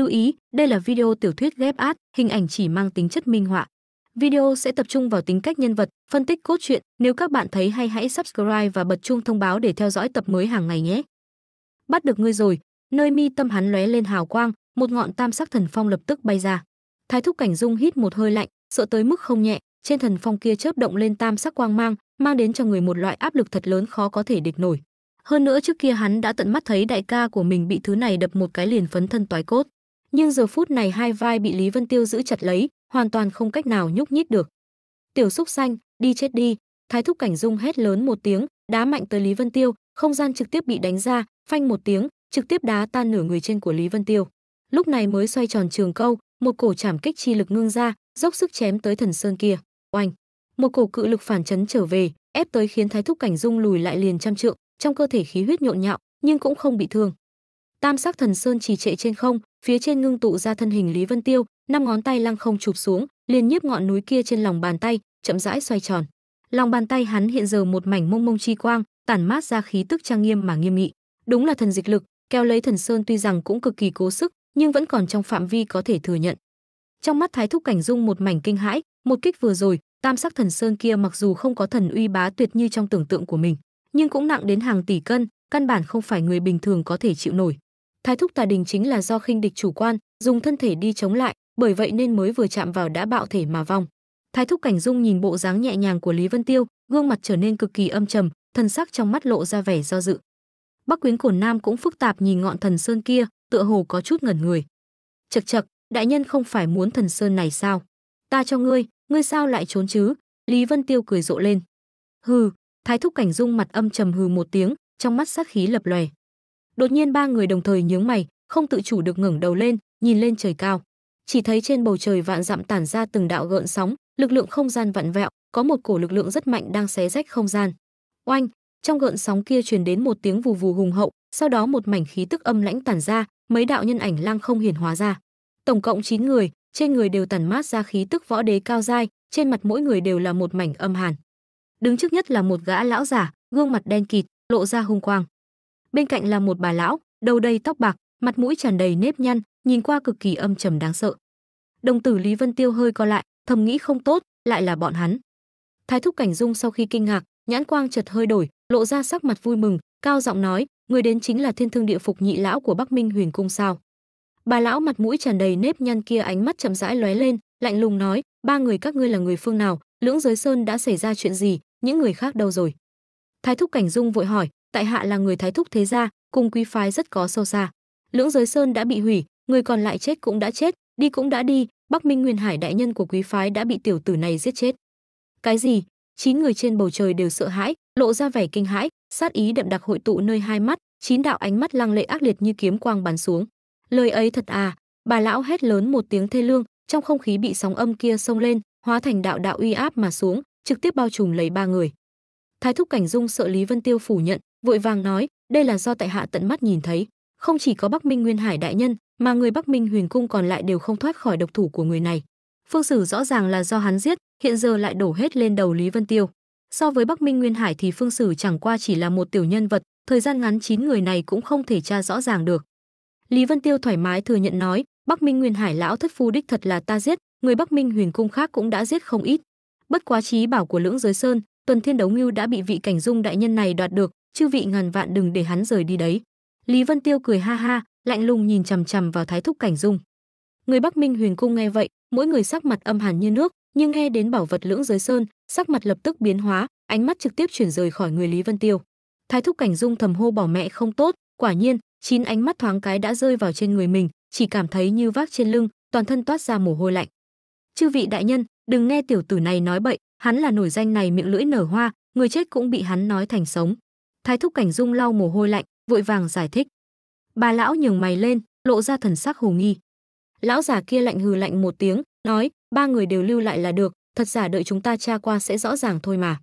lưu ý đây là video tiểu thuyết ghép át hình ảnh chỉ mang tính chất minh họa video sẽ tập trung vào tính cách nhân vật phân tích cốt truyện nếu các bạn thấy hay hãy subscribe và bật chuông thông báo để theo dõi tập mới hàng ngày nhé bắt được ngươi rồi nơi mi tâm hắn lóe lên hào quang một ngọn tam sắc thần phong lập tức bay ra thái thúc cảnh dung hít một hơi lạnh sợ tới mức không nhẹ trên thần phong kia chớp động lên tam sắc quang mang mang đến cho người một loại áp lực thật lớn khó có thể địch nổi hơn nữa trước kia hắn đã tận mắt thấy đại ca của mình bị thứ này đập một cái liền phấn thân toái cốt nhưng giờ phút này hai vai bị Lý Vân Tiêu giữ chặt lấy, hoàn toàn không cách nào nhúc nhích được. "Tiểu xúc xanh, đi chết đi!" Thái thúc cảnh dung hét lớn một tiếng, đá mạnh tới Lý Vân Tiêu, không gian trực tiếp bị đánh ra, phanh một tiếng, trực tiếp đá tan nửa người trên của Lý Vân Tiêu. Lúc này mới xoay tròn trường câu, một cổ chảm kích chi lực ngưng ra, dốc sức chém tới thần sơn kia. Oanh! Một cổ cự lực phản chấn trở về, ép tới khiến Thái thúc cảnh dung lùi lại liền trăm trượng, trong cơ thể khí huyết nhộn nhạo, nhưng cũng không bị thương tam sắc thần sơn trì trệ trên không phía trên ngưng tụ ra thân hình lý vân tiêu năm ngón tay lăng không chụp xuống liền nhiếp ngọn núi kia trên lòng bàn tay chậm rãi xoay tròn lòng bàn tay hắn hiện giờ một mảnh mông mông chi quang tản mát ra khí tức trang nghiêm mà nghiêm nghị đúng là thần dịch lực kéo lấy thần sơn tuy rằng cũng cực kỳ cố sức nhưng vẫn còn trong phạm vi có thể thừa nhận trong mắt thái thúc cảnh dung một mảnh kinh hãi một kích vừa rồi tam sắc thần sơn kia mặc dù không có thần uy bá tuyệt như trong tưởng tượng của mình nhưng cũng nặng đến hàng tỷ cân căn bản không phải người bình thường có thể chịu nổi Thái thúc tà đình chính là do khinh địch chủ quan, dùng thân thể đi chống lại, bởi vậy nên mới vừa chạm vào đã bạo thể mà vong. Thái thúc cảnh dung nhìn bộ dáng nhẹ nhàng của Lý Vân Tiêu, gương mặt trở nên cực kỳ âm trầm, thần sắc trong mắt lộ ra vẻ do dự. Bắc Quyến Cổ Nam cũng phức tạp nhìn ngọn thần sơn kia, tựa hồ có chút ngẩn người. Chậc chậc, đại nhân không phải muốn thần sơn này sao? Ta cho ngươi, ngươi sao lại trốn chứ? Lý Vân Tiêu cười rộ lên. Hừ, Thái thúc cảnh dung mặt âm trầm hừ một tiếng, trong mắt sát khí lập lòe đột nhiên ba người đồng thời nhướng mày không tự chủ được ngẩng đầu lên nhìn lên trời cao chỉ thấy trên bầu trời vạn dặm tản ra từng đạo gợn sóng lực lượng không gian vặn vẹo có một cổ lực lượng rất mạnh đang xé rách không gian oanh trong gợn sóng kia truyền đến một tiếng vù vù hùng hậu sau đó một mảnh khí tức âm lãnh tản ra mấy đạo nhân ảnh lăng không hiển hóa ra tổng cộng 9 người trên người đều tản mát ra khí tức võ đế cao dai trên mặt mỗi người đều là một mảnh âm hàn đứng trước nhất là một gã lão giả gương mặt đen kịt lộ ra hung quang bên cạnh là một bà lão đầu đầy tóc bạc mặt mũi tràn đầy nếp nhăn nhìn qua cực kỳ âm trầm đáng sợ đồng tử lý vân tiêu hơi co lại thầm nghĩ không tốt lại là bọn hắn thái thúc cảnh dung sau khi kinh ngạc nhãn quang chợt hơi đổi lộ ra sắc mặt vui mừng cao giọng nói người đến chính là thiên thương địa phục nhị lão của bắc minh huyền cung sao bà lão mặt mũi tràn đầy nếp nhăn kia ánh mắt chậm rãi lóe lên lạnh lùng nói ba người các ngươi là người phương nào lưỡng giới sơn đã xảy ra chuyện gì những người khác đâu rồi thái thúc cảnh dung vội hỏi tại hạ là người thái thúc thế gia cùng quý phái rất có sâu xa lưỡng giới sơn đã bị hủy người còn lại chết cũng đã chết đi cũng đã đi bắc minh nguyên hải đại nhân của quý phái đã bị tiểu tử này giết chết cái gì chín người trên bầu trời đều sợ hãi lộ ra vẻ kinh hãi sát ý đậm đặc hội tụ nơi hai mắt chín đạo ánh mắt lăng lệ ác liệt như kiếm quang bắn xuống lời ấy thật à bà lão hét lớn một tiếng thê lương trong không khí bị sóng âm kia xông lên hóa thành đạo đạo uy áp mà xuống trực tiếp bao trùm lấy ba người Thái thúc Cảnh Dung sợ Lý Vân Tiêu phủ nhận, vội vàng nói, đây là do tại hạ tận mắt nhìn thấy, không chỉ có Bắc Minh Nguyên Hải đại nhân, mà người Bắc Minh Huyền cung còn lại đều không thoát khỏi độc thủ của người này. Phương Sử rõ ràng là do hắn giết, hiện giờ lại đổ hết lên đầu Lý Vân Tiêu. So với Bắc Minh Nguyên Hải thì Phương Sử chẳng qua chỉ là một tiểu nhân vật, thời gian ngắn chín người này cũng không thể tra rõ ràng được. Lý Vân Tiêu thoải mái thừa nhận nói, Bắc Minh Nguyên Hải lão thất phu đích thật là ta giết, người Bắc Minh Huyền cung khác cũng đã giết không ít. Bất quá trí bảo của Lưỡng Giới Sơn, tuần thiên đấu ngưu đã bị vị cảnh dung đại nhân này đoạt được chư vị ngàn vạn đừng để hắn rời đi đấy lý vân tiêu cười ha ha lạnh lùng nhìn chằm chằm vào thái thúc cảnh dung người bắc minh huyền cung nghe vậy mỗi người sắc mặt âm hàn như nước nhưng nghe đến bảo vật lưỡng giới sơn sắc mặt lập tức biến hóa ánh mắt trực tiếp chuyển rời khỏi người lý vân tiêu thái thúc cảnh dung thầm hô bỏ mẹ không tốt quả nhiên chín ánh mắt thoáng cái đã rơi vào trên người mình chỉ cảm thấy như vác trên lưng toàn thân toát ra mồ hôi lạnh chư vị đại nhân đừng nghe tiểu tử này nói bậy, hắn là nổi danh này miệng lưỡi nở hoa, người chết cũng bị hắn nói thành sống. Thái thúc cảnh dung lau mồ hôi lạnh, vội vàng giải thích. Bà lão nhường mày lên, lộ ra thần sắc hồ nghi. Lão già kia lạnh hừ lạnh một tiếng, nói, ba người đều lưu lại là được, thật giả đợi chúng ta tra qua sẽ rõ ràng thôi mà.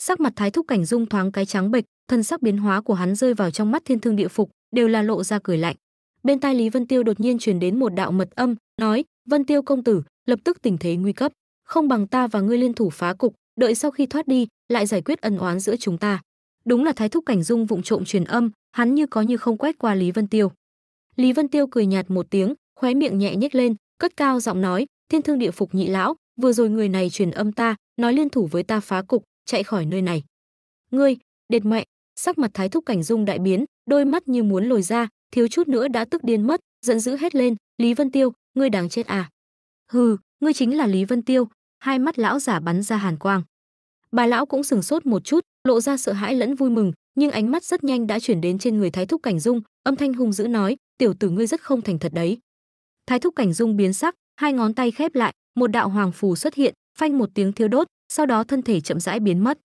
Sắc mặt thái thúc cảnh dung thoáng cái trắng bệch, thân sắc biến hóa của hắn rơi vào trong mắt thiên thương địa phục, đều là lộ ra cười lạnh. Bên tai Lý Vân Tiêu đột nhiên truyền đến một đạo mật âm, nói, Vân Tiêu công tử, lập tức tình thế nguy cấp không bằng ta và ngươi liên thủ phá cục đợi sau khi thoát đi lại giải quyết ân oán giữa chúng ta đúng là thái thúc cảnh dung vụng trộm truyền âm hắn như có như không quét qua lý vân tiêu lý vân tiêu cười nhạt một tiếng khóe miệng nhẹ nhếch lên cất cao giọng nói thiên thương địa phục nhị lão vừa rồi người này truyền âm ta nói liên thủ với ta phá cục chạy khỏi nơi này ngươi đệt mẹ sắc mặt thái thúc cảnh dung đại biến đôi mắt như muốn lồi ra thiếu chút nữa đã tức điên mất giận dữ hết lên lý vân tiêu ngươi đáng chết à hừ ngươi chính là lý vân tiêu hai mắt lão giả bắn ra hàn quang bà lão cũng sừng sốt một chút lộ ra sợ hãi lẫn vui mừng nhưng ánh mắt rất nhanh đã chuyển đến trên người thái thúc cảnh dung âm thanh hung dữ nói tiểu tử ngươi rất không thành thật đấy thái thúc cảnh dung biến sắc hai ngón tay khép lại một đạo hoàng phù xuất hiện phanh một tiếng thiêu đốt sau đó thân thể chậm rãi biến mất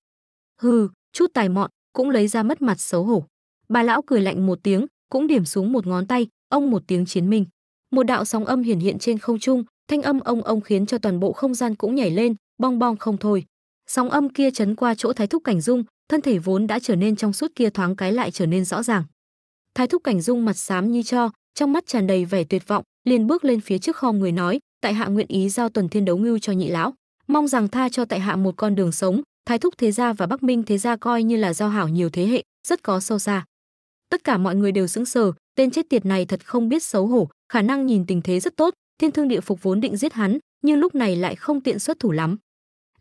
hừ chút tài mọn cũng lấy ra mất mặt xấu hổ bà lão cười lạnh một tiếng cũng điểm xuống một ngón tay ông một tiếng chiến minh một đạo sóng âm hiển hiện trên không trung Thanh âm ông ông khiến cho toàn bộ không gian cũng nhảy lên, bong bong không thôi. Sóng âm kia chấn qua chỗ Thái Thúc Cảnh Dung, thân thể vốn đã trở nên trong suốt kia thoáng cái lại trở nên rõ ràng. Thái Thúc Cảnh Dung mặt xám như cho, trong mắt tràn đầy vẻ tuyệt vọng, liền bước lên phía trước kho người nói, tại hạ nguyện ý giao tuần thiên đấu ngưu cho nhị lão, mong rằng tha cho tại hạ một con đường sống, Thái Thúc thế gia và Bắc Minh thế gia coi như là giao hảo nhiều thế hệ, rất có sâu xa. Tất cả mọi người đều sững sờ, tên chết tiệt này thật không biết xấu hổ, khả năng nhìn tình thế rất tốt, Thiên Thương Địa Phục vốn định giết hắn, nhưng lúc này lại không tiện xuất thủ lắm.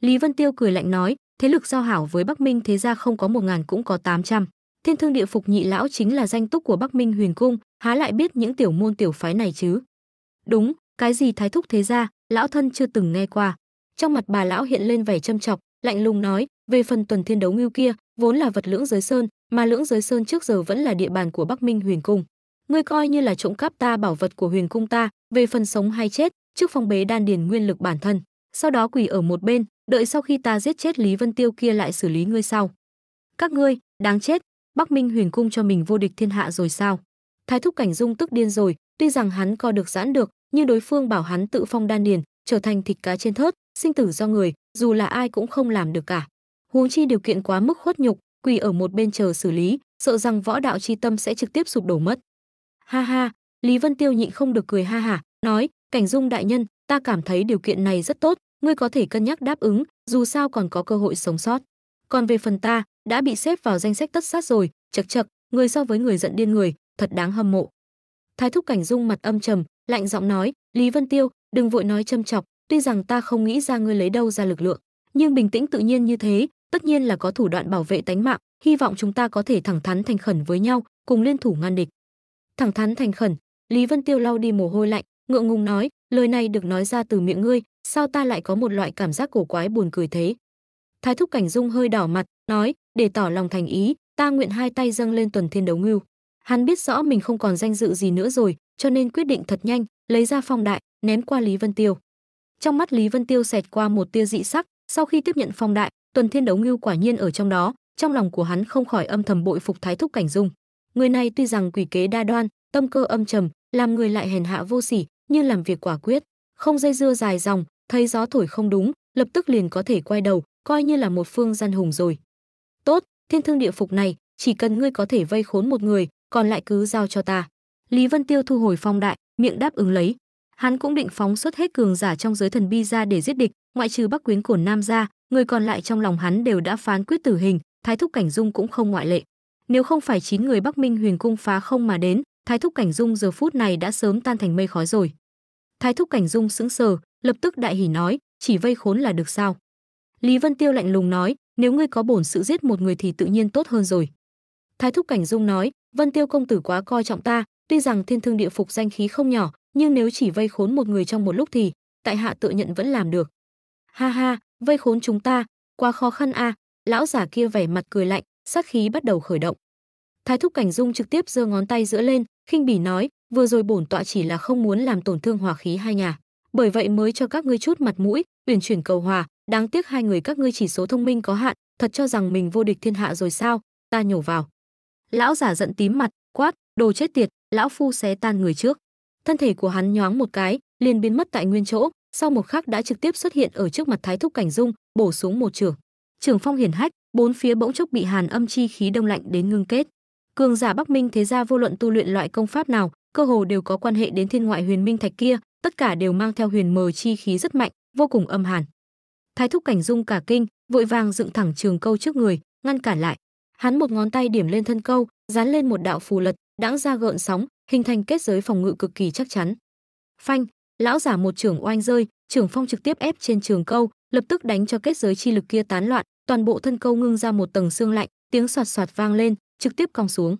Lý Vân Tiêu cười lạnh nói, thế lực giao hảo với Bắc Minh thế ra không có một ngàn cũng có tám trăm. Thiên Thương Địa Phục nhị lão chính là danh túc của Bắc Minh Huyền Cung, há lại biết những tiểu môn tiểu phái này chứ? Đúng, cái gì thái thúc thế ra, lão thân chưa từng nghe qua. Trong mặt bà lão hiện lên vẻ châm chọc, lạnh lùng nói, về phần tuần thiên đấu ngưu kia, vốn là vật lưỡng giới sơn, mà lưỡng giới sơn trước giờ vẫn là địa bàn của Bắc Minh Huyền Cung ngươi coi như là trộm cắp ta bảo vật của huyền cung ta về phần sống hay chết trước phong bế đan điền nguyên lực bản thân sau đó quỳ ở một bên đợi sau khi ta giết chết lý vân tiêu kia lại xử lý ngươi sau các ngươi đáng chết bắc minh huyền cung cho mình vô địch thiên hạ rồi sao thái thúc cảnh dung tức điên rồi tuy rằng hắn co được giãn được nhưng đối phương bảo hắn tự phong đan điền trở thành thịt cá trên thớt sinh tử do người dù là ai cũng không làm được cả huống chi điều kiện quá mức khuất nhục quỳ ở một bên chờ xử lý sợ rằng võ đạo chi tâm sẽ trực tiếp sụp đổ mất ha ha lý vân tiêu nhịn không được cười ha hả nói cảnh dung đại nhân ta cảm thấy điều kiện này rất tốt ngươi có thể cân nhắc đáp ứng dù sao còn có cơ hội sống sót còn về phần ta đã bị xếp vào danh sách tất sát rồi chật chật người so với người giận điên người thật đáng hâm mộ thái thúc cảnh dung mặt âm trầm lạnh giọng nói lý vân tiêu đừng vội nói châm chọc tuy rằng ta không nghĩ ra ngươi lấy đâu ra lực lượng nhưng bình tĩnh tự nhiên như thế tất nhiên là có thủ đoạn bảo vệ tánh mạng hy vọng chúng ta có thể thẳng thắn thành khẩn với nhau cùng liên thủ ngăn địch thẳng thắn thành khẩn lý vân tiêu lau đi mồ hôi lạnh ngượng ngùng nói lời này được nói ra từ miệng ngươi sao ta lại có một loại cảm giác cổ quái buồn cười thế thái thúc cảnh dung hơi đỏ mặt nói để tỏ lòng thành ý ta nguyện hai tay dâng lên tuần thiên đấu ngưu hắn biết rõ mình không còn danh dự gì nữa rồi cho nên quyết định thật nhanh lấy ra phong đại ném qua lý vân tiêu trong mắt lý vân tiêu xẹt qua một tia dị sắc sau khi tiếp nhận phong đại tuần thiên đấu ngưu quả nhiên ở trong đó trong lòng của hắn không khỏi âm thầm bội phục thái thúc cảnh dung Người này tuy rằng quỷ kế đa đoan, tâm cơ âm trầm, làm người lại hèn hạ vô sỉ, nhưng làm việc quả quyết, không dây dưa dài dòng, thấy gió thổi không đúng, lập tức liền có thể quay đầu, coi như là một phương gian hùng rồi. Tốt, thiên thương địa phục này, chỉ cần ngươi có thể vây khốn một người, còn lại cứ giao cho ta. Lý Vân Tiêu thu hồi phong đại, miệng đáp ứng lấy. Hắn cũng định phóng xuất hết cường giả trong giới thần bi ra để giết địch, ngoại trừ Bắc Quyến Cổn Nam ra, người còn lại trong lòng hắn đều đã phán quyết tử hình, Thái thúc Cảnh Dung cũng không ngoại lệ. Nếu không phải chín người Bắc Minh Huyền cung phá không mà đến, Thái thúc cảnh Dung giờ phút này đã sớm tan thành mây khói rồi. Thái thúc cảnh Dung sững sờ, lập tức đại hỉ nói, chỉ vây khốn là được sao? Lý Vân Tiêu lạnh lùng nói, nếu ngươi có bổn sự giết một người thì tự nhiên tốt hơn rồi. Thái thúc cảnh Dung nói, Vân Tiêu công tử quá coi trọng ta, tuy rằng thiên thương địa phục danh khí không nhỏ, nhưng nếu chỉ vây khốn một người trong một lúc thì tại hạ tự nhận vẫn làm được. Ha ha, vây khốn chúng ta, quá khó khăn a, à. lão giả kia vẻ mặt cười lạnh, sát khí bắt đầu khởi động. Thái thúc Cảnh Dung trực tiếp giơ ngón tay giữa lên, khinh bỉ nói, vừa rồi bổn tọa chỉ là không muốn làm tổn thương hòa khí hai nhà, bởi vậy mới cho các ngươi chút mặt mũi, uyển chuyển cầu hòa, đáng tiếc hai người các ngươi chỉ số thông minh có hạn, thật cho rằng mình vô địch thiên hạ rồi sao? Ta nhổ vào. Lão giả giận tím mặt, quát, đồ chết tiệt, lão phu xé tan người trước. Thân thể của hắn nhoáng một cái, liền biến mất tại nguyên chỗ, sau một khắc đã trực tiếp xuất hiện ở trước mặt Thái thúc Cảnh Dung, bổ xuống một trường. Trưởng phong hiển hách, bốn phía bỗng chốc bị hàn âm chi khí đông lạnh đến ngưng kết. Cường giả Bắc Minh thế gia vô luận tu luyện loại công pháp nào, cơ hồ đều có quan hệ đến thiên ngoại huyền minh thạch kia, tất cả đều mang theo huyền mờ chi khí rất mạnh, vô cùng âm hàn. Thái thúc cảnh dung cả kinh, vội vàng dựng thẳng trường câu trước người, ngăn cản lại. Hắn một ngón tay điểm lên thân câu, dán lên một đạo phù lật, đãng ra gợn sóng, hình thành kết giới phòng ngự cực kỳ chắc chắn. Phanh, lão giả một trưởng oanh rơi, trưởng phong trực tiếp ép trên trường câu, lập tức đánh cho kết giới chi lực kia tán loạn, toàn bộ thân câu ngưng ra một tầng xương lạnh tiếng soạt soạt vang lên trực tiếp cong xuống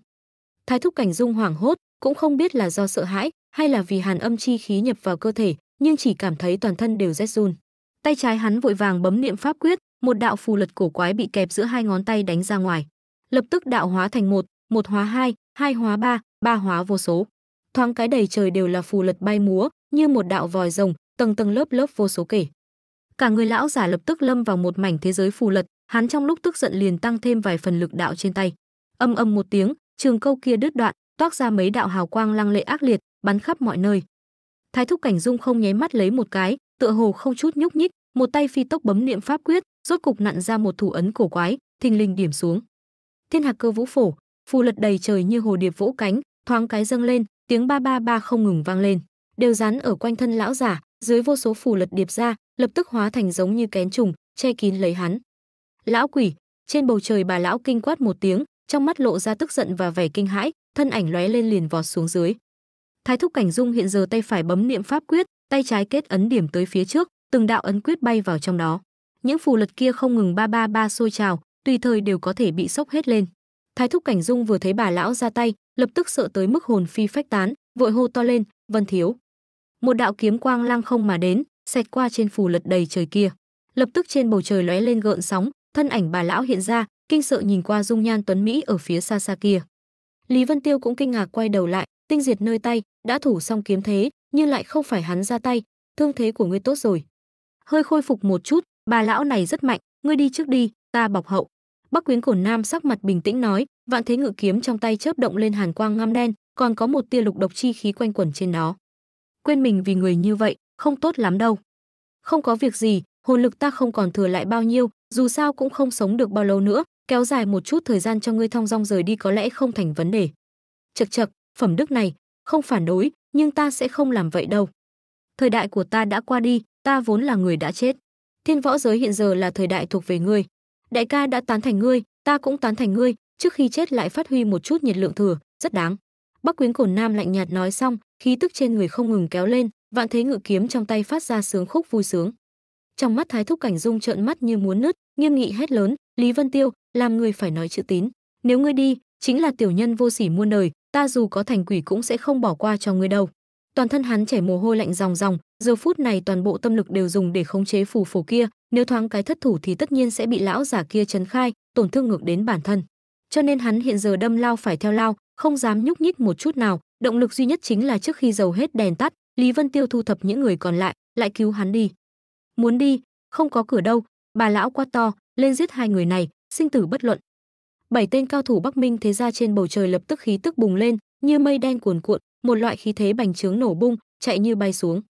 thái thúc cảnh dung hoảng hốt cũng không biết là do sợ hãi hay là vì hàn âm chi khí nhập vào cơ thể nhưng chỉ cảm thấy toàn thân đều rét run tay trái hắn vội vàng bấm niệm pháp quyết một đạo phù lật cổ quái bị kẹp giữa hai ngón tay đánh ra ngoài lập tức đạo hóa thành một một hóa hai hai hóa ba ba hóa vô số thoáng cái đầy trời đều là phù lật bay múa như một đạo vòi rồng tầng tầng lớp lớp vô số kể cả người lão giả lập tức lâm vào một mảnh thế giới phù lật hắn trong lúc tức giận liền tăng thêm vài phần lực đạo trên tay âm âm một tiếng trường câu kia đứt đoạn toát ra mấy đạo hào quang lăng lệ ác liệt bắn khắp mọi nơi thái thúc cảnh dung không nháy mắt lấy một cái tựa hồ không chút nhúc nhích một tay phi tốc bấm niệm pháp quyết rốt cục nặn ra một thủ ấn cổ quái thình lình điểm xuống thiên hạc cơ vũ phổ phù lật đầy trời như hồ điệp vỗ cánh thoáng cái dâng lên tiếng ba ba ba không ngừng vang lên đều dán ở quanh thân lão giả dưới vô số phù lật điệp ra, lập tức hóa thành giống như kén trùng, che kín lấy hắn. Lão quỷ, trên bầu trời bà lão kinh quát một tiếng, trong mắt lộ ra tức giận và vẻ kinh hãi, thân ảnh lóe lên liền vọt xuống dưới. Thái thúc cảnh dung hiện giờ tay phải bấm niệm pháp quyết, tay trái kết ấn điểm tới phía trước, từng đạo ấn quyết bay vào trong đó. Những phù lật kia không ngừng ba ba ba sôi trào, tùy thời đều có thể bị sốc hết lên. Thái thúc cảnh dung vừa thấy bà lão ra tay, lập tức sợ tới mức hồn phi phách tán, vội hô to lên, "Vân thiếu, một đạo kiếm quang lăng không mà đến, xẹt qua trên phù lật đầy trời kia. Lập tức trên bầu trời lóe lên gợn sóng, thân ảnh bà lão hiện ra, kinh sợ nhìn qua dung nhan tuấn mỹ ở phía xa xa kia. Lý Vân Tiêu cũng kinh ngạc quay đầu lại, tinh diệt nơi tay, đã thủ xong kiếm thế, nhưng lại không phải hắn ra tay, thương thế của ngươi tốt rồi. Hơi khôi phục một chút, bà lão này rất mạnh, ngươi đi trước đi, ta bọc hậu. Bắc Quyến Cổ Nam sắc mặt bình tĩnh nói, vạn thế ngự kiếm trong tay chớp động lên hàn quang ngăm đen, còn có một tia lục độc chi khí quanh quẩn trên nó quên mình vì người như vậy không tốt lắm đâu không có việc gì hồn lực ta không còn thừa lại bao nhiêu dù sao cũng không sống được bao lâu nữa kéo dài một chút thời gian cho ngươi thong dong rời đi có lẽ không thành vấn đề chật chật phẩm đức này không phản đối nhưng ta sẽ không làm vậy đâu thời đại của ta đã qua đi ta vốn là người đã chết thiên võ giới hiện giờ là thời đại thuộc về ngươi đại ca đã tán thành ngươi ta cũng tán thành ngươi trước khi chết lại phát huy một chút nhiệt lượng thừa rất đáng bắc quyến Cổ nam lạnh nhạt nói xong khí tức trên người không ngừng kéo lên, vạn thế ngự kiếm trong tay phát ra sướng khúc vui sướng. Trong mắt Thái thúc Cảnh Dung trợn mắt như muốn nứt, nghiêm nghị hét lớn, "Lý Vân Tiêu, làm người phải nói chữ tín, nếu ngươi đi, chính là tiểu nhân vô sỉ muôn đời, ta dù có thành quỷ cũng sẽ không bỏ qua cho ngươi đâu." Toàn thân hắn chảy mồ hôi lạnh ròng ròng, giờ phút này toàn bộ tâm lực đều dùng để khống chế phù phổ kia, nếu thoáng cái thất thủ thì tất nhiên sẽ bị lão giả kia chấn khai, tổn thương ngược đến bản thân. Cho nên hắn hiện giờ đâm lao phải theo lao, không dám nhúc nhích một chút nào, Động lực duy nhất chính là trước khi dầu hết đèn tắt, Lý Vân Tiêu thu thập những người còn lại, lại cứu hắn đi. Muốn đi, không có cửa đâu, bà lão quá to, lên giết hai người này, sinh tử bất luận. Bảy tên cao thủ Bắc Minh thế ra trên bầu trời lập tức khí tức bùng lên, như mây đen cuồn cuộn, một loại khí thế bành trướng nổ bung, chạy như bay xuống.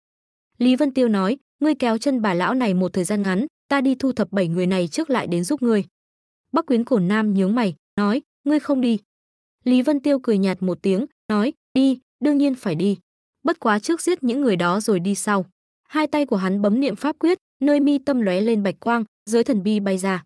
Lý Vân Tiêu nói, ngươi kéo chân bà lão này một thời gian ngắn, ta đi thu thập bảy người này trước lại đến giúp ngươi. Bắc Quyến Cổn Nam nhướng mày, nói, ngươi không đi. Lý Vân Tiêu cười nhạt một tiếng, nói, Đi, đương nhiên phải đi. Bất quá trước giết những người đó rồi đi sau. Hai tay của hắn bấm niệm pháp quyết, nơi mi tâm lóe lên bạch quang, giới thần bi bay ra.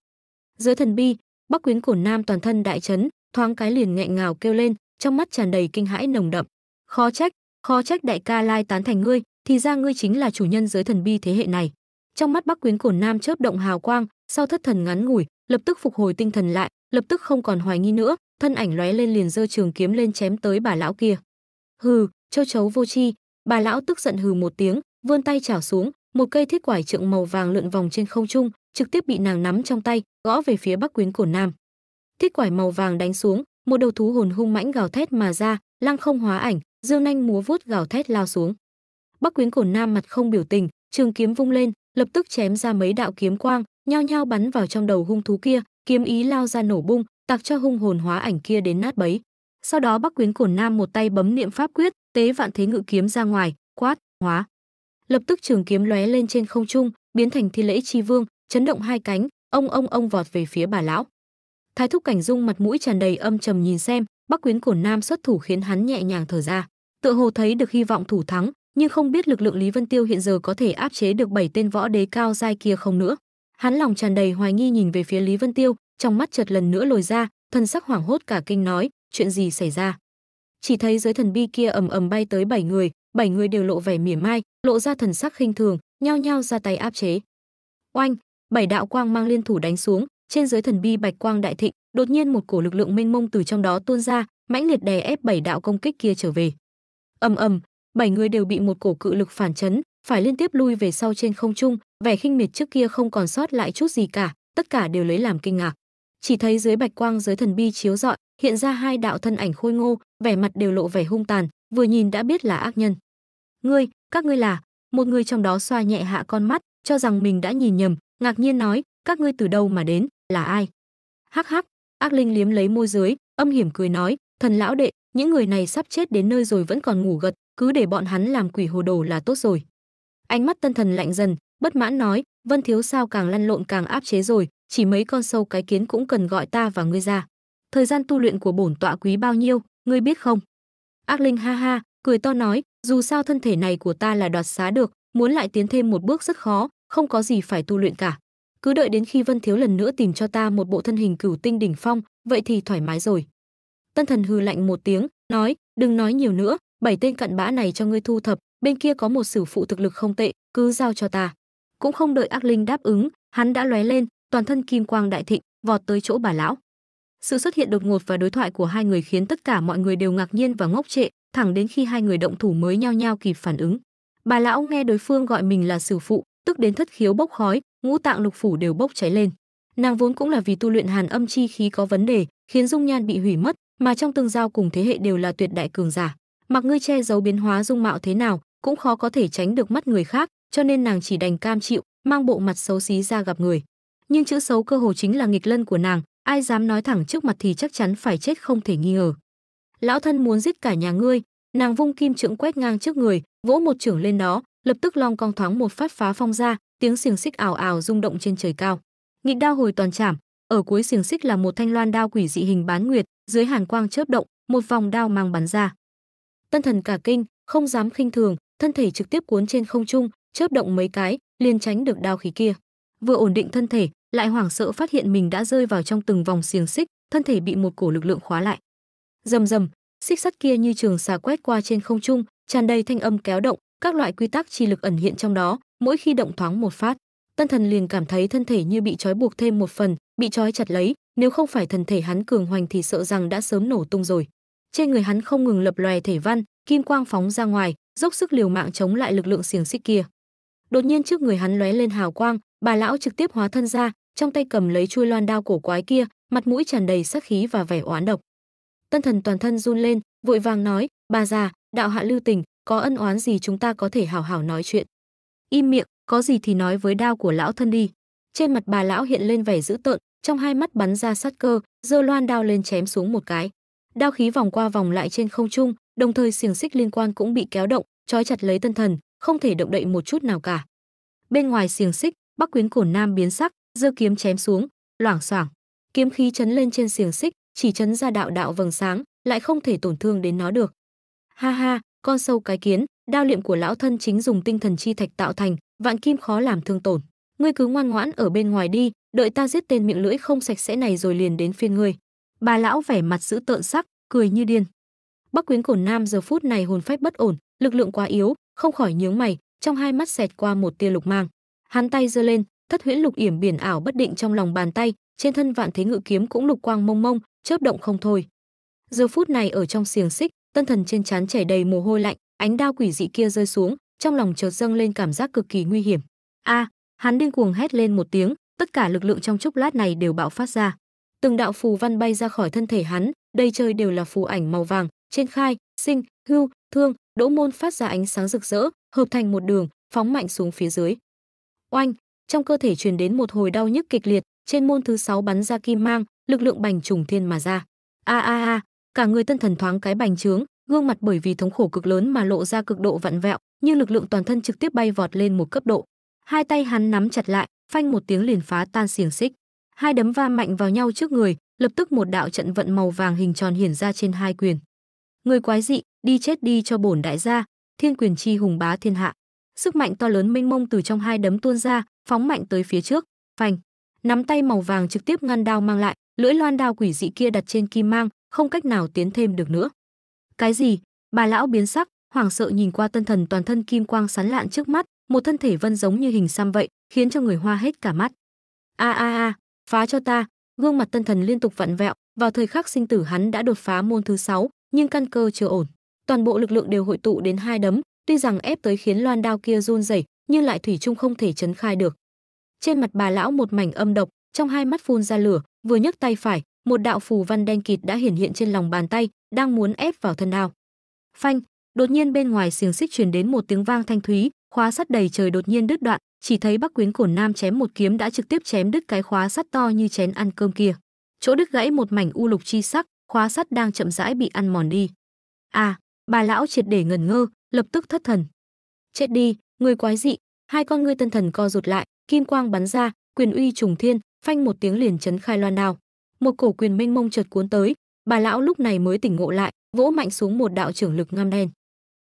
giới thần bi, Bắc Quyến Cổ Nam toàn thân đại chấn, thoáng cái liền nghẹn ngào kêu lên, trong mắt tràn đầy kinh hãi nồng đậm. Khó trách, khó trách đại ca lai tán thành ngươi, thì ra ngươi chính là chủ nhân giới thần bi thế hệ này. Trong mắt Bắc Quyến Cổ Nam chớp động hào quang, sau thất thần ngắn ngủi, lập tức phục hồi tinh thần lại, lập tức không còn hoài nghi nữa, thân ảnh lóe lên liền giơ trường kiếm lên chém tới bà lão kia hừ châu chấu vô chi bà lão tức giận hừ một tiếng vươn tay chảo xuống một cây thiết quải trượng màu vàng lượn vòng trên không trung trực tiếp bị nàng nắm trong tay gõ về phía bắc quyến của nam thiết quải màu vàng đánh xuống một đầu thú hồn hung mãnh gào thét mà ra lăng không hóa ảnh dương nanh múa vuốt gào thét lao xuống bắc quyến cổ nam mặt không biểu tình trường kiếm vung lên lập tức chém ra mấy đạo kiếm quang nhao nhao bắn vào trong đầu hung thú kia kiếm ý lao ra nổ bung tặc cho hung hồn hóa ảnh kia đến nát bấy sau đó bắc quyến cổn nam một tay bấm niệm pháp quyết tế vạn thế ngự kiếm ra ngoài quát hóa lập tức trường kiếm lóe lên trên không trung biến thành thi lễ chi vương chấn động hai cánh ông ông ông vọt về phía bà lão thái thúc cảnh dung mặt mũi tràn đầy âm trầm nhìn xem bắc quyến cổn nam xuất thủ khiến hắn nhẹ nhàng thở ra tựa hồ thấy được hy vọng thủ thắng nhưng không biết lực lượng lý vân tiêu hiện giờ có thể áp chế được bảy tên võ đế cao giai kia không nữa hắn lòng tràn đầy hoài nghi nhìn về phía lý vân tiêu trong mắt chợt lần nữa lồi ra thân sắc hoảng hốt cả kinh nói chuyện gì xảy ra chỉ thấy dưới thần bi kia ầm ầm bay tới bảy người bảy người đều lộ vẻ mỉa mai lộ ra thần sắc khinh thường nhao nhao ra tay áp chế oanh bảy đạo quang mang liên thủ đánh xuống trên dưới thần bi bạch quang đại thịnh đột nhiên một cổ lực lượng mênh mông từ trong đó tuôn ra mãnh liệt đè ép bảy đạo công kích kia trở về ầm ầm bảy người đều bị một cổ cự lực phản chấn phải liên tiếp lui về sau trên không trung vẻ khinh miệt trước kia không còn sót lại chút gì cả tất cả đều lấy làm kinh ngạc chỉ thấy dưới bạch quang dưới thần bi chiếu rọi hiện ra hai đạo thân ảnh khôi ngô, vẻ mặt đều lộ vẻ hung tàn, vừa nhìn đã biết là ác nhân. "Ngươi, các ngươi là?" Một người trong đó xoa nhẹ hạ con mắt, cho rằng mình đã nhìn nhầm, ngạc nhiên nói, "Các ngươi từ đâu mà đến, là ai?" "Hắc hắc." Ác Linh liếm lấy môi dưới, âm hiểm cười nói, "Thần lão đệ, những người này sắp chết đến nơi rồi vẫn còn ngủ gật, cứ để bọn hắn làm quỷ hồ đồ là tốt rồi." Ánh mắt Tân Thần lạnh dần, bất mãn nói, "Vân thiếu sao càng lăn lộn càng áp chế rồi, chỉ mấy con sâu cái kiến cũng cần gọi ta và ngươi ra." thời gian tu luyện của bổn tọa quý bao nhiêu, ngươi biết không? Ác linh ha ha, cười to nói, dù sao thân thể này của ta là đoạt xá được, muốn lại tiến thêm một bước rất khó, không có gì phải tu luyện cả. Cứ đợi đến khi Vân Thiếu lần nữa tìm cho ta một bộ thân hình cửu tinh đỉnh phong, vậy thì thoải mái rồi. Tân Thần hư lạnh một tiếng, nói, đừng nói nhiều nữa, bảy tên cận bã này cho ngươi thu thập, bên kia có một sử phụ thực lực không tệ, cứ giao cho ta. Cũng không đợi ác linh đáp ứng, hắn đã lóe lên, toàn thân kim quang đại thịnh, vọt tới chỗ bà lão. Sự xuất hiện đột ngột và đối thoại của hai người khiến tất cả mọi người đều ngạc nhiên và ngốc trệ, thẳng đến khi hai người động thủ mới nhao nhao kịp phản ứng. Bà lão nghe đối phương gọi mình là sư phụ, tức đến thất khiếu bốc khói, ngũ tạng lục phủ đều bốc cháy lên. Nàng vốn cũng là vì tu luyện hàn âm chi khí có vấn đề, khiến dung nhan bị hủy mất, mà trong tương giao cùng thế hệ đều là tuyệt đại cường giả. Mặc ngươi che giấu biến hóa dung mạo thế nào, cũng khó có thể tránh được mắt người khác, cho nên nàng chỉ đành cam chịu, mang bộ mặt xấu xí ra gặp người. Nhưng chữ xấu cơ hồ chính là nghịch lân của nàng, ai dám nói thẳng trước mặt thì chắc chắn phải chết không thể nghi ngờ. Lão thân muốn giết cả nhà ngươi, nàng vung kim trượng quét ngang trước người, vỗ một trưởng lên đó, lập tức long cong thoáng một phát phá phong ra, tiếng xiềng xích ảo ảo rung động trên trời cao. Nghịch đao hồi toàn chảm, ở cuối xiềng xích là một thanh loan đao quỷ dị hình bán nguyệt, dưới hàn quang chớp động, một vòng đao mang bắn ra. Tân thần cả kinh, không dám khinh thường, thân thể trực tiếp cuốn trên không trung, chớp động mấy cái, liền tránh được đao khí kia. Vừa ổn định thân thể, lại hoảng sợ phát hiện mình đã rơi vào trong từng vòng xiềng xích, thân thể bị một cổ lực lượng khóa lại. Rầm rầm, xích sắt kia như trường xà quét qua trên không trung, tràn đầy thanh âm kéo động, các loại quy tắc chi lực ẩn hiện trong đó, mỗi khi động thoáng một phát, Tân Thần liền cảm thấy thân thể như bị trói buộc thêm một phần, bị trói chặt lấy, nếu không phải thần thể hắn cường hoành thì sợ rằng đã sớm nổ tung rồi. Trên người hắn không ngừng lập lòe thể văn, kim quang phóng ra ngoài, dốc sức liều mạng chống lại lực lượng xiềng xích kia. Đột nhiên trước người hắn lóe lên hào quang, bà lão trực tiếp hóa thân ra trong tay cầm lấy chuôi loan đao cổ quái kia mặt mũi tràn đầy sát khí và vẻ oán độc tân thần toàn thân run lên vội vàng nói bà già đạo hạ lưu tình có ân oán gì chúng ta có thể hào hào nói chuyện im miệng có gì thì nói với đao của lão thân đi trên mặt bà lão hiện lên vẻ dữ tợn trong hai mắt bắn ra sát cơ giơ loan đao lên chém xuống một cái đao khí vòng qua vòng lại trên không trung đồng thời xiềng xích liên quan cũng bị kéo động trói chặt lấy tân thần không thể động đậy một chút nào cả bên ngoài xiềng xích Bắc Quyến Cổ Nam biến sắc, giơ kiếm chém xuống, loảng xoảng. Kiếm khí chấn lên trên xiềng xích, chỉ chấn ra đạo đạo vầng sáng, lại không thể tổn thương đến nó được. Ha ha, con sâu cái kiến, đao liệm của lão thân chính dùng tinh thần chi thạch tạo thành, vạn kim khó làm thương tổn. Ngươi cứ ngoan ngoãn ở bên ngoài đi, đợi ta giết tên miệng lưỡi không sạch sẽ này rồi liền đến phiên ngươi. Bà lão vẻ mặt giữ tợn sắc, cười như điên. Bắc Quyến Cổ Nam giờ phút này hồn phách bất ổn, lực lượng quá yếu, không khỏi nhướng mày, trong hai mắt xẹt qua một tia lục mang hắn tay giơ lên thất huyễn lục yểm biển ảo bất định trong lòng bàn tay trên thân vạn thế ngự kiếm cũng lục quang mông mông chớp động không thôi giờ phút này ở trong xiềng xích tân thần trên trán chảy đầy mồ hôi lạnh ánh đao quỷ dị kia rơi xuống trong lòng chợt dâng lên cảm giác cực kỳ nguy hiểm a hắn điên cuồng hét lên một tiếng tất cả lực lượng trong chốc lát này đều bạo phát ra từng đạo phù văn bay ra khỏi thân thể hắn đây chơi đều là phù ảnh màu vàng trên khai sinh hưu thương đỗ môn phát ra ánh sáng rực rỡ hợp thành một đường phóng mạnh xuống phía dưới Oanh, trong cơ thể truyền đến một hồi đau nhức kịch liệt, trên môn thứ sáu bắn ra kim mang, lực lượng bành trùng thiên mà ra. A a a, cả người Tân Thần thoáng cái bành trướng, gương mặt bởi vì thống khổ cực lớn mà lộ ra cực độ vặn vẹo, như lực lượng toàn thân trực tiếp bay vọt lên một cấp độ. Hai tay hắn nắm chặt lại, phanh một tiếng liền phá tan xiềng xích. Hai đấm va mạnh vào nhau trước người, lập tức một đạo trận vận màu vàng hình tròn hiển ra trên hai quyền. Người quái dị, đi chết đi cho bổn đại gia, thiên quyền chi hùng bá thiên hạ sức mạnh to lớn mênh mông từ trong hai đấm tuôn ra, phóng mạnh tới phía trước, phành. Nắm tay màu vàng trực tiếp ngăn đao mang lại, lưỡi loan đao quỷ dị kia đặt trên kim mang, không cách nào tiến thêm được nữa. Cái gì? Bà lão biến sắc, hoảng sợ nhìn qua tân thần toàn thân kim quang sán lạn trước mắt, một thân thể vân giống như hình xăm vậy, khiến cho người hoa hết cả mắt. A a a, phá cho ta! Gương mặt tân thần liên tục vặn vẹo, vào thời khắc sinh tử hắn đã đột phá môn thứ sáu, nhưng căn cơ chưa ổn. Toàn bộ lực lượng đều hội tụ đến hai đấm, tuy rằng ép tới khiến loan đao kia run rẩy, nhưng lại thủy chung không thể chấn khai được. Trên mặt bà lão một mảnh âm độc, trong hai mắt phun ra lửa, vừa nhấc tay phải, một đạo phù văn đen kịt đã hiển hiện trên lòng bàn tay, đang muốn ép vào thân đao. Phanh, đột nhiên bên ngoài xiềng xích truyền đến một tiếng vang thanh thúy, khóa sắt đầy trời đột nhiên đứt đoạn, chỉ thấy Bắc Quyến cổ Nam chém một kiếm đã trực tiếp chém đứt cái khóa sắt to như chén ăn cơm kia. Chỗ đứt gãy một mảnh u lục chi sắc, khóa sắt đang chậm rãi bị ăn mòn đi. À, bà lão triệt để ngẩn ngơ, lập tức thất thần. Chết đi, người quái dị, hai con ngươi tân thần co rụt lại, kim quang bắn ra, quyền uy trùng thiên, phanh một tiếng liền chấn khai loan đao. Một cổ quyền mênh mông chợt cuốn tới, bà lão lúc này mới tỉnh ngộ lại, vỗ mạnh xuống một đạo trưởng lực ngăm đen.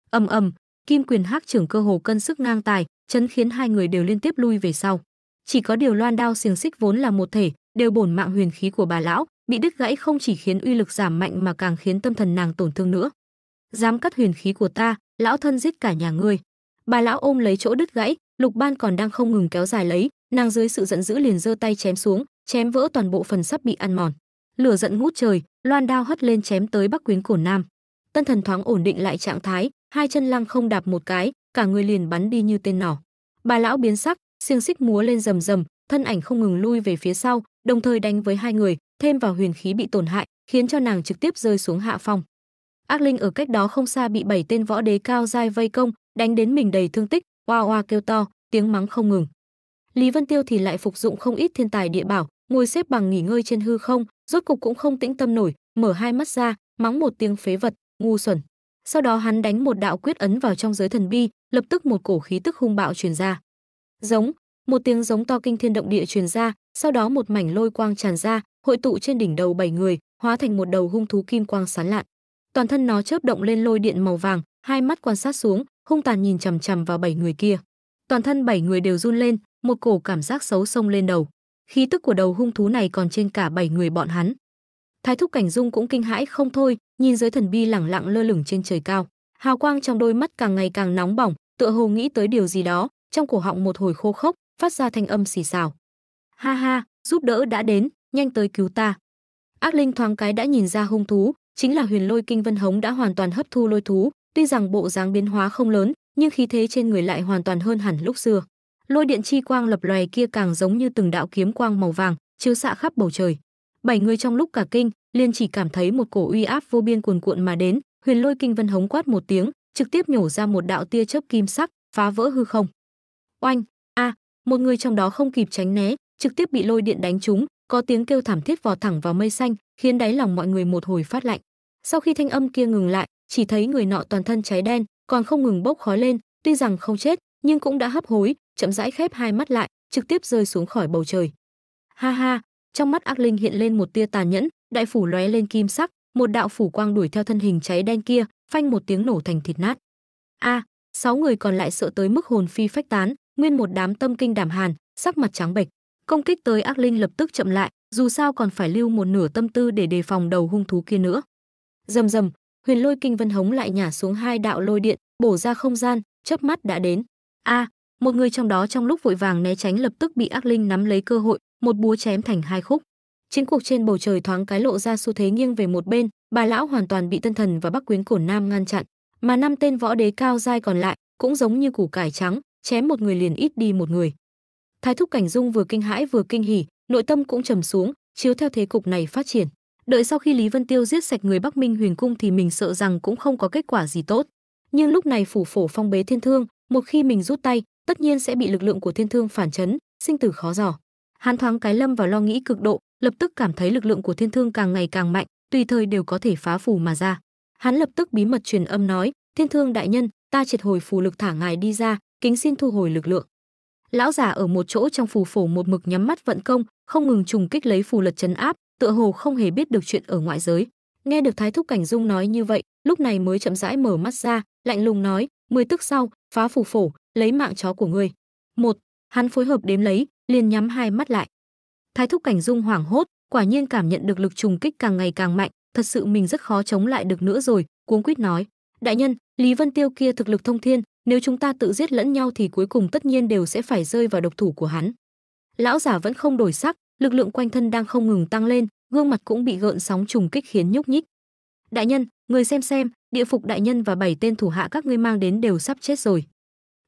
Ầm ầm, kim quyền hắc trưởng cơ hồ cân sức ngang tài, chấn khiến hai người đều liên tiếp lui về sau. Chỉ có điều loan đao xiềng xích vốn là một thể, đều bổn mạng huyền khí của bà lão, bị đứt gãy không chỉ khiến uy lực giảm mạnh mà càng khiến tâm thần nàng tổn thương nữa. Dám cắt huyền khí của ta, lão thân giết cả nhà ngươi. Bà lão ôm lấy chỗ đứt gãy, Lục Ban còn đang không ngừng kéo dài lấy, nàng dưới sự giận dữ liền giơ tay chém xuống, chém vỡ toàn bộ phần sắp bị ăn mòn. Lửa giận ngút trời, loan đao hất lên chém tới Bắc Quyến Cổ Nam. Tân Thần thoáng ổn định lại trạng thái, hai chân lăng không đạp một cái, cả người liền bắn đi như tên nỏ. Bà lão biến sắc, xiềng xích múa lên rầm rầm, thân ảnh không ngừng lui về phía sau, đồng thời đánh với hai người, thêm vào huyền khí bị tổn hại, khiến cho nàng trực tiếp rơi xuống hạ phong ác linh ở cách đó không xa bị bảy tên võ đế cao dai vây công, đánh đến mình đầy thương tích, oa oa kêu to, tiếng mắng không ngừng. Lý Vân Tiêu thì lại phục dụng không ít thiên tài địa bảo, ngồi xếp bằng nghỉ ngơi trên hư không, rốt cục cũng không tĩnh tâm nổi, mở hai mắt ra, mắng một tiếng phế vật, ngu xuẩn. Sau đó hắn đánh một đạo quyết ấn vào trong giới thần bi, lập tức một cổ khí tức hung bạo truyền ra. Giống, một tiếng giống to kinh thiên động địa truyền ra, sau đó một mảnh lôi quang tràn ra, hội tụ trên đỉnh đầu bảy người, hóa thành một đầu hung thú kim quang sáng lạn toàn thân nó chớp động lên lôi điện màu vàng, hai mắt quan sát xuống, hung tàn nhìn chằm chằm vào bảy người kia. Toàn thân bảy người đều run lên, một cổ cảm giác xấu xông lên đầu. Khí tức của đầu hung thú này còn trên cả bảy người bọn hắn. Thái thúc cảnh dung cũng kinh hãi không thôi, nhìn giới thần bi lẳng lặng lơ lửng trên trời cao. Hào quang trong đôi mắt càng ngày càng nóng bỏng, tựa hồ nghĩ tới điều gì đó, trong cổ họng một hồi khô khốc, phát ra thanh âm xì xào. Ha ha, giúp đỡ đã đến, nhanh tới cứu ta. Ác linh thoáng cái đã nhìn ra hung thú, chính là huyền lôi kinh vân hống đã hoàn toàn hấp thu lôi thú tuy rằng bộ dáng biến hóa không lớn nhưng khí thế trên người lại hoàn toàn hơn hẳn lúc xưa lôi điện chi quang lập loè kia càng giống như từng đạo kiếm quang màu vàng chiếu xạ khắp bầu trời bảy người trong lúc cả kinh liền chỉ cảm thấy một cổ uy áp vô biên cuồn cuộn mà đến huyền lôi kinh vân hống quát một tiếng trực tiếp nhổ ra một đạo tia chớp kim sắc phá vỡ hư không oanh a một người trong đó không kịp tránh né trực tiếp bị lôi điện đánh trúng có tiếng kêu thảm thiết vò thẳng vào mây xanh khiến đáy lòng mọi người một hồi phát lạnh sau khi thanh âm kia ngừng lại chỉ thấy người nọ toàn thân cháy đen còn không ngừng bốc khói lên tuy rằng không chết nhưng cũng đã hấp hối chậm rãi khép hai mắt lại trực tiếp rơi xuống khỏi bầu trời ha ha trong mắt ác linh hiện lên một tia tàn nhẫn đại phủ lóe lên kim sắc một đạo phủ quang đuổi theo thân hình cháy đen kia phanh một tiếng nổ thành thịt nát a sáu người còn lại sợ tới mức hồn phi phách tán nguyên một đám tâm kinh đảm hàn sắc mặt trắng bệch công kích tới ác linh lập tức chậm lại dù sao còn phải lưu một nửa tâm tư để đề phòng đầu hung thú kia nữa rầm rầm huyền lôi kinh vân hống lại nhả xuống hai đạo lôi điện bổ ra không gian chớp mắt đã đến a một người trong đó trong lúc vội vàng né tránh lập tức bị ác linh nắm lấy cơ hội một búa chém thành hai khúc chiến cuộc trên bầu trời thoáng cái lộ ra xu thế nghiêng về một bên bà lão hoàn toàn bị tân thần và bắc quyến cổ nam ngăn chặn mà năm tên võ đế cao dai còn lại cũng giống như củ cải trắng chém một người liền ít đi một người thái thúc cảnh dung vừa kinh hãi vừa kinh hỉ nội tâm cũng trầm xuống chiếu theo thế cục này phát triển đợi sau khi lý vân tiêu giết sạch người bắc minh huyền cung thì mình sợ rằng cũng không có kết quả gì tốt nhưng lúc này phủ phổ phong bế thiên thương một khi mình rút tay tất nhiên sẽ bị lực lượng của thiên thương phản chấn sinh tử khó giỏ hắn thoáng cái lâm vào lo nghĩ cực độ lập tức cảm thấy lực lượng của thiên thương càng ngày càng mạnh tùy thời đều có thể phá phù mà ra hắn lập tức bí mật truyền âm nói thiên thương đại nhân ta triệt hồi phù lực thả ngài đi ra kính xin thu hồi lực lượng lão giả ở một chỗ trong phù phổ một mực nhắm mắt vận công không ngừng trùng kích lấy phù lật chấn áp tựa hồ không hề biết được chuyện ở ngoại giới nghe được thái thúc cảnh dung nói như vậy lúc này mới chậm rãi mở mắt ra lạnh lùng nói mười tức sau phá phù phổ lấy mạng chó của ngươi một hắn phối hợp đếm lấy liền nhắm hai mắt lại thái thúc cảnh dung hoảng hốt quả nhiên cảm nhận được lực trùng kích càng ngày càng mạnh thật sự mình rất khó chống lại được nữa rồi cuống quýt nói đại nhân lý vân tiêu kia thực lực thông thiên nếu chúng ta tự giết lẫn nhau thì cuối cùng tất nhiên đều sẽ phải rơi vào độc thủ của hắn. Lão giả vẫn không đổi sắc, lực lượng quanh thân đang không ngừng tăng lên, gương mặt cũng bị gợn sóng trùng kích khiến nhúc nhích. Đại nhân, người xem xem, địa phục đại nhân và bảy tên thủ hạ các ngươi mang đến đều sắp chết rồi.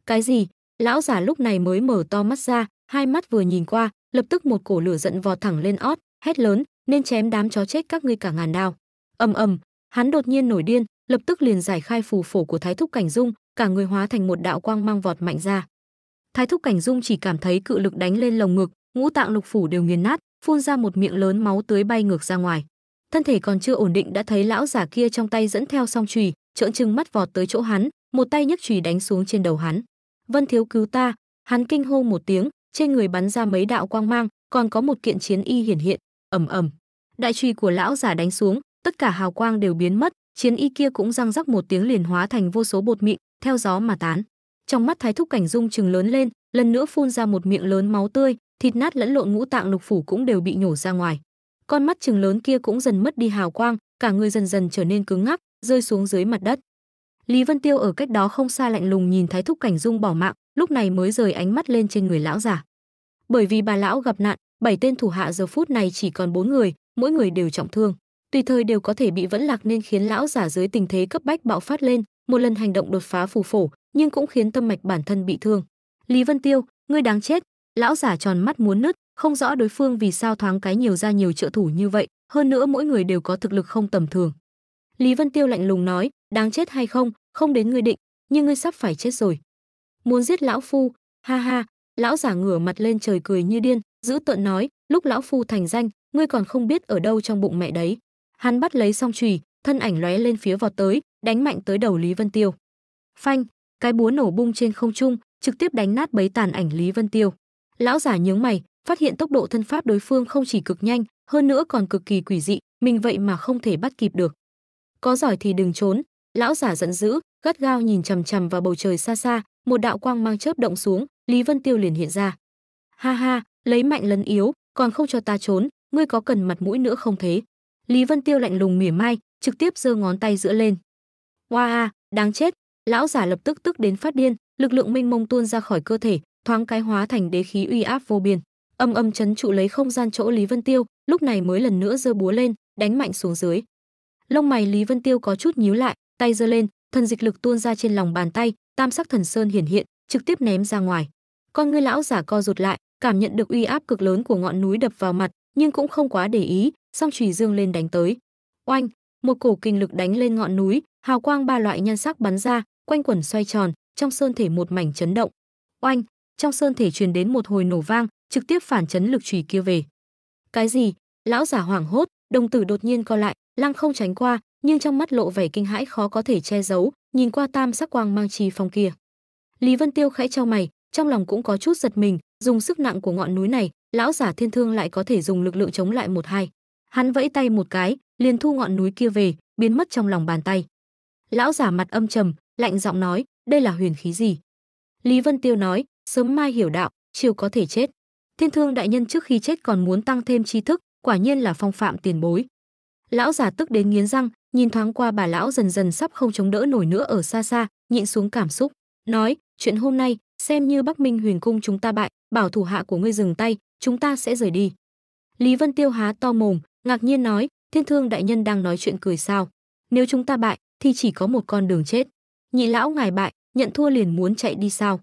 Cái gì? Lão giả lúc này mới mở to mắt ra, hai mắt vừa nhìn qua, lập tức một cổ lửa giận vò thẳng lên ót, hét lớn, nên chém đám chó chết các ngươi cả ngàn đao. Ầm ầm, hắn đột nhiên nổi điên, lập tức liền giải khai phù phổ của Thái thúc Cảnh Dung, cả người hóa thành một đạo quang mang vọt mạnh ra. Thái thúc cảnh dung chỉ cảm thấy cự lực đánh lên lồng ngực, ngũ tạng lục phủ đều nghiền nát, phun ra một miệng lớn máu tươi bay ngược ra ngoài. Thân thể còn chưa ổn định đã thấy lão giả kia trong tay dẫn theo song chùy, trợn trừng mắt vọt tới chỗ hắn, một tay nhấc chùy đánh xuống trên đầu hắn. "Vân thiếu cứu ta!" Hắn kinh hô một tiếng, trên người bắn ra mấy đạo quang mang, còn có một kiện chiến y hiển hiện, ầm ầm. Đại chùy của lão giả đánh xuống, tất cả hào quang đều biến mất, chiến y kia cũng răng rắc một tiếng liền hóa thành vô số bột mịn, theo gió mà tán. Trong mắt Thái Thúc Cảnh Dung chừng lớn lên, lần nữa phun ra một miệng lớn máu tươi, thịt nát lẫn lộn ngũ tạng lục phủ cũng đều bị nhổ ra ngoài. Con mắt chừng lớn kia cũng dần mất đi hào quang, cả người dần dần trở nên cứng ngắc, rơi xuống dưới mặt đất. Lý Vân Tiêu ở cách đó không xa lạnh lùng nhìn Thái Thúc Cảnh Dung bỏ mạng, lúc này mới rời ánh mắt lên trên người lão giả. Bởi vì bà lão gặp nạn, bảy tên thủ hạ giờ phút này chỉ còn bốn người, mỗi người đều trọng thương tùy thời đều có thể bị vẫn lạc nên khiến lão giả dưới tình thế cấp bách bạo phát lên, một lần hành động đột phá phù phổ, nhưng cũng khiến tâm mạch bản thân bị thương. Lý Vân Tiêu, ngươi đáng chết, lão giả tròn mắt muốn nứt, không rõ đối phương vì sao thoáng cái nhiều ra nhiều trợ thủ như vậy, hơn nữa mỗi người đều có thực lực không tầm thường. Lý Vân Tiêu lạnh lùng nói, đáng chết hay không, không đến ngươi định, nhưng ngươi sắp phải chết rồi. Muốn giết lão phu, ha ha, lão giả ngửa mặt lên trời cười như điên, giữ tợn nói, lúc lão phu thành danh, ngươi còn không biết ở đâu trong bụng mẹ đấy. Hắn bắt lấy song chùy, thân ảnh lóe lên phía vọt tới, đánh mạnh tới đầu Lý Vân Tiêu. Phanh, cái búa nổ bung trên không trung, trực tiếp đánh nát bấy tàn ảnh Lý Vân Tiêu. Lão giả nhướng mày, phát hiện tốc độ thân pháp đối phương không chỉ cực nhanh, hơn nữa còn cực kỳ quỷ dị, mình vậy mà không thể bắt kịp được. Có giỏi thì đừng trốn, lão giả giận dữ, gắt gao nhìn chằm chằm vào bầu trời xa xa, một đạo quang mang chớp động xuống, Lý Vân Tiêu liền hiện ra. Ha ha, lấy mạnh lấn yếu, còn không cho ta trốn, ngươi có cần mặt mũi nữa không thế? Lý Vân Tiêu lạnh lùng mỉa mai, trực tiếp giơ ngón tay giữa lên. Oa a, đáng chết, lão giả lập tức tức đến phát điên, lực lượng minh mông tuôn ra khỏi cơ thể, thoáng cái hóa thành đế khí uy áp vô biên, âm âm chấn trụ lấy không gian chỗ Lý Vân Tiêu, lúc này mới lần nữa giơ búa lên, đánh mạnh xuống dưới. Lông mày Lý Vân Tiêu có chút nhíu lại, tay giơ lên, thần dịch lực tuôn ra trên lòng bàn tay, tam sắc thần sơn hiển hiện, trực tiếp ném ra ngoài. Con ngươi lão giả co rụt lại, cảm nhận được uy áp cực lớn của ngọn núi đập vào mặt, nhưng cũng không quá để ý, song chùy dương lên đánh tới. Oanh, một cổ kinh lực đánh lên ngọn núi, hào quang ba loại nhân sắc bắn ra, quanh quẩn xoay tròn, trong sơn thể một mảnh chấn động. Oanh, trong sơn thể truyền đến một hồi nổ vang, trực tiếp phản chấn lực chùy kia về. Cái gì? Lão giả hoảng hốt, đồng tử đột nhiên co lại, lăng không tránh qua, nhưng trong mắt lộ vẻ kinh hãi khó có thể che giấu, nhìn qua tam sắc quang mang trì phong kia. Lý Vân Tiêu khẽ trao mày, trong lòng cũng có chút giật mình, dùng sức nặng của ngọn núi này, lão giả thiên thương lại có thể dùng lực lượng chống lại một hai. Hắn vẫy tay một cái, liền thu ngọn núi kia về, biến mất trong lòng bàn tay. Lão giả mặt âm trầm, lạnh giọng nói, đây là huyền khí gì? Lý Vân Tiêu nói, sớm mai hiểu đạo, chiều có thể chết. Thiên thương đại nhân trước khi chết còn muốn tăng thêm tri thức, quả nhiên là phong phạm tiền bối. Lão giả tức đến nghiến răng, nhìn thoáng qua bà lão dần dần sắp không chống đỡ nổi nữa ở xa xa, nhịn xuống cảm xúc, nói, chuyện hôm nay, xem như Bắc Minh huyền cung chúng ta bại, bảo thủ hạ của ngươi dừng tay, chúng ta sẽ rời đi. Lý Vân Tiêu há to mồm, ngạc nhiên nói, thiên thương đại nhân đang nói chuyện cười sao? Nếu chúng ta bại, thì chỉ có một con đường chết. Nhị lão ngài bại, nhận thua liền muốn chạy đi sao?